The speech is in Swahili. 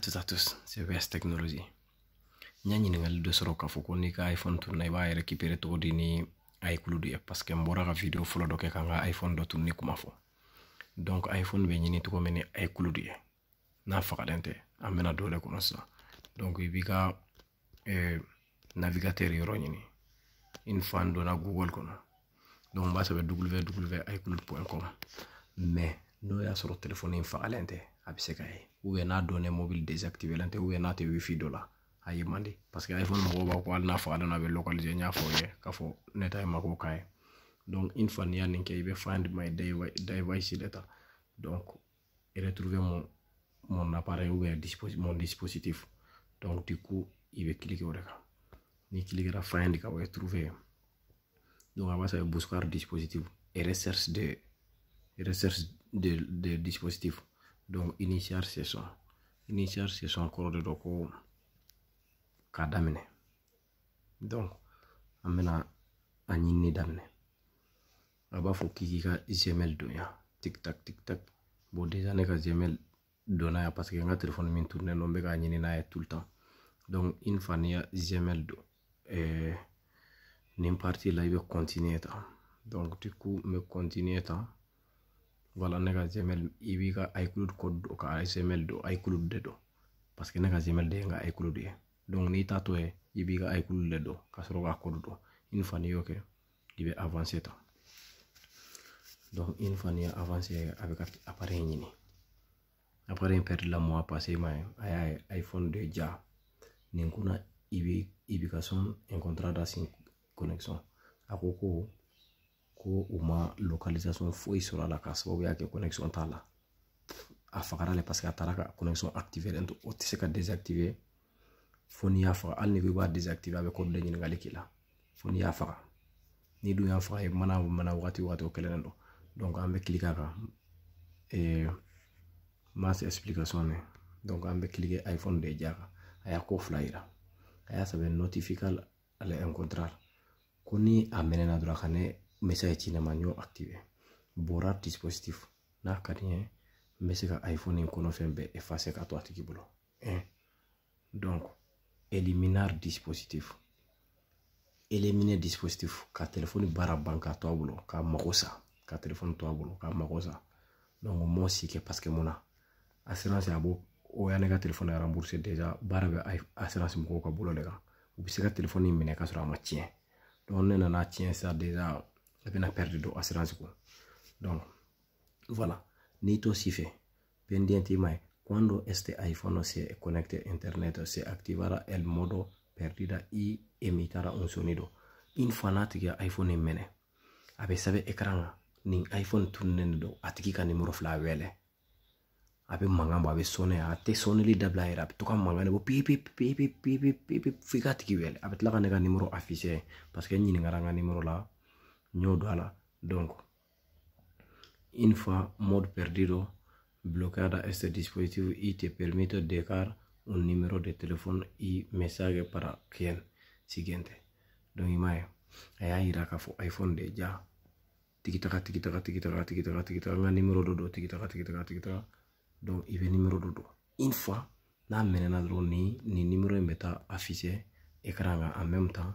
toutes à tous c'est VS Technology n y'a ɲiningali dɔ sɔrɔ k'a fɔ ko n'i ka iphone tununa i b'a yɛrɛ kipere cogo di ni aikulu de ye parce que n bɔra ka video fɔlɔ dɔ kɛ ka n ka iphone dɔ tununi kuma fɔ donc iphone bɛ ɲini cogo min ni aikulu de ye n'a fagalen tɛ an bɛna dɔ de kɔnɔ sisan donc i b'i ka eh, navigateur yɔrɔ ɲini une fois n donna google kɔnɔ donc n b'a sɛbɛ www aikulu com mais n'o y'a sɔrɔ telefɔni in fagalen tɛ Ah, a bɛ se ka ye n'a dɔnnen mobili dɛsɛkitiwelen tɛ n'a tɛ wifi dɔ la a ye man di parce que iphone mɔgɔw b'a fɔ hali n'a fagalen don a bɛ lɔkɔlize n y'a fɔ aw ye k'a fɔ ne ta ye mako kan ye donc une fois n'i y'a nin kɛ i bɛ find my device de ta donc retrouver mon mon appareil ou bien mon dispositif donc du coup i bɛ cliquer o de kan n'i cliquera find kan o ye trouver donc a b'a sɛbɛn buscar dispositif et recherche de recherche de de dispositif initial session initial session kɔrɔ de dɔ ko donc an bɛna a ɲinini daminɛ a b'a fɔ k'i k'i bon déjà ne ka donna parce que n ka min don n tout le temps donc une fois n'i ya Et eh, partie la continuer donc du coup me continue continuer voilà ne ka gmail i b'i ka icloud code don ka gmail don icloud de do parce que ne ka gmail de ye n ka icloud ye donc n'i t'a to ye i b'i ka icloud de do ka sɔrɔ k'a code do une fois n'i y'o kɛ i bɛ avancé ta donc une fois n'i ye avance a bɛ ka appareil ɲini appareil in la mois passé ma ye a y'a ye iphone de ja nin kunna i bi i bi ka son un contrat d'assin connexion a ko ko ko u ma localisation foyi sur la la k'a sababuya kɛ connexion t'a Afara les parce que a connexion activée lento o tɛ se ka désactiver fo al y'a ni désactiver avec le kɔ de ɲininkali k'i n'i y'a faga ni dun y'a faga i mana mana donc an bɛ et ma mas explication donc an bɛ iphone de diya kan y'a ko fila yira a y'a sɛbɛn notifical ale un contrat ko ni a mɛnɛna dɔrɔn message ci ne ma ñoo dispositif n'a ka di n ye n ka iphone in kɔnɔ fɛn bɛɛ effacer k'a to a tigi bolo un eh. donc eliminar dispositif éliminer dispositif ka telefɔni baara ban k'a to bolo k'a mago ka telefɔni to bolo k'a mago donc m'o si kɛ parce que mun assurance a o y'a ne ka telefɔni déjà baara bɛ assurance mɔgɔw ka bolo de kan u bɛ se ka telefɔni minɛ k'a sɔrɔ ma tiɲɛ donc ne nana tiɲɛ sa déjà e bɛna pɛridi don assurance kun donc voilà n'i t'o si fɛ pendientemente quando este iPhone si connette a internet si attiverà il modo perdita e emitterà un sonido in fanatica iPhone in mene abe sabe ekranga nin iPhone tunnen do atiki ka numero fila wele abe mangan bo abe sone a te soneli dabila yɛrɛ a be to ka mangan ne bo pipipipipipipipip fi ka tigi wele a be tila ka ne ka numero affiche parce que n ɲiningara numero la ɲɔ don la donc une fois mode perdido bloccada este dispositivo y te permite dejar un número de teléfono y mensaje para quien siguiente donc imaye a y'a yira k'a fɔ iphone de ja tigitaga tigitaga tigitaga tigitaga tigitaga n ka nimero dɔ don tigitaga donc i bɛ nimero une fois n'a mɛnɛna dɔrɔn ni ni nimero in afficher écran kan en même temps